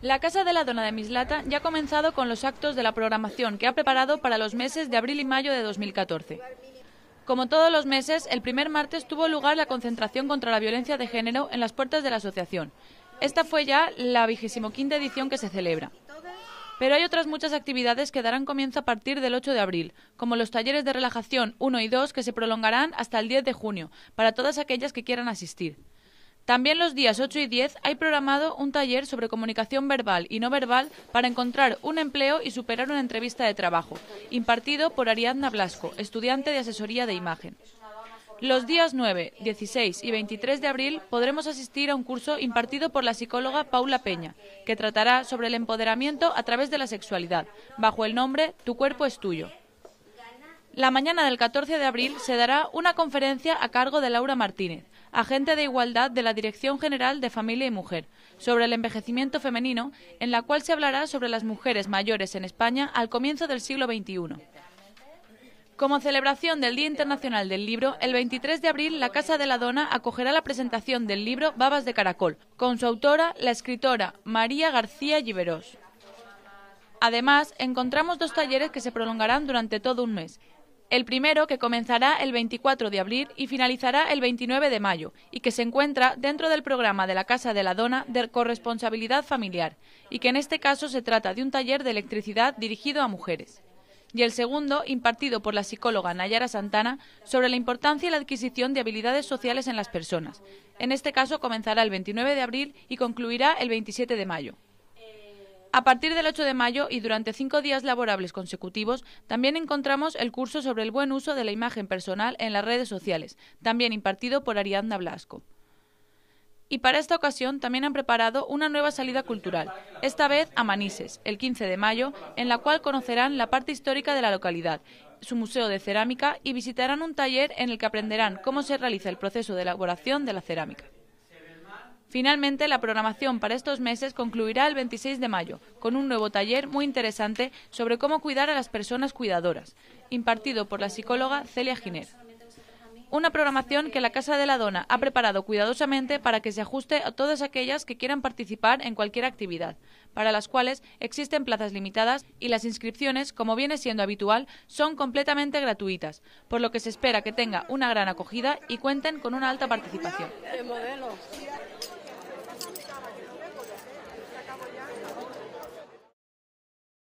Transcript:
La Casa de la Dona de Mislata ya ha comenzado con los actos de la programación que ha preparado para los meses de abril y mayo de 2014. Como todos los meses, el primer martes tuvo lugar la concentración contra la violencia de género en las puertas de la asociación. Esta fue ya la quinta edición que se celebra. Pero hay otras muchas actividades que darán comienzo a partir del 8 de abril, como los talleres de relajación 1 y 2 que se prolongarán hasta el 10 de junio, para todas aquellas que quieran asistir. También los días 8 y 10 hay programado un taller sobre comunicación verbal y no verbal para encontrar un empleo y superar una entrevista de trabajo, impartido por Ariadna Blasco, estudiante de asesoría de imagen. Los días 9, 16 y 23 de abril podremos asistir a un curso impartido por la psicóloga Paula Peña, que tratará sobre el empoderamiento a través de la sexualidad, bajo el nombre Tu cuerpo es tuyo. La mañana del 14 de abril se dará una conferencia a cargo de Laura Martínez agente de igualdad de la Dirección General de Familia y Mujer, sobre el envejecimiento femenino, en la cual se hablará sobre las mujeres mayores en España al comienzo del siglo XXI. Como celebración del Día Internacional del Libro, el 23 de abril la Casa de la Dona acogerá la presentación del libro Babas de Caracol, con su autora, la escritora María García Lliberós. Además, encontramos dos talleres que se prolongarán durante todo un mes, el primero, que comenzará el 24 de abril y finalizará el 29 de mayo, y que se encuentra dentro del programa de la Casa de la Dona de Corresponsabilidad Familiar, y que en este caso se trata de un taller de electricidad dirigido a mujeres. Y el segundo, impartido por la psicóloga Nayara Santana, sobre la importancia y la adquisición de habilidades sociales en las personas. En este caso comenzará el 29 de abril y concluirá el 27 de mayo. A partir del 8 de mayo y durante cinco días laborables consecutivos, también encontramos el curso sobre el buen uso de la imagen personal en las redes sociales, también impartido por Ariadna Blasco. Y para esta ocasión también han preparado una nueva salida cultural, esta vez a Manises, el 15 de mayo, en la cual conocerán la parte histórica de la localidad, su museo de cerámica y visitarán un taller en el que aprenderán cómo se realiza el proceso de elaboración de la cerámica. Finalmente, la programación para estos meses concluirá el 26 de mayo con un nuevo taller muy interesante sobre cómo cuidar a las personas cuidadoras, impartido por la psicóloga Celia Giner. Una programación que la Casa de la Dona ha preparado cuidadosamente para que se ajuste a todas aquellas que quieran participar en cualquier actividad, para las cuales existen plazas limitadas y las inscripciones, como viene siendo habitual, son completamente gratuitas, por lo que se espera que tenga una gran acogida y cuenten con una alta participación.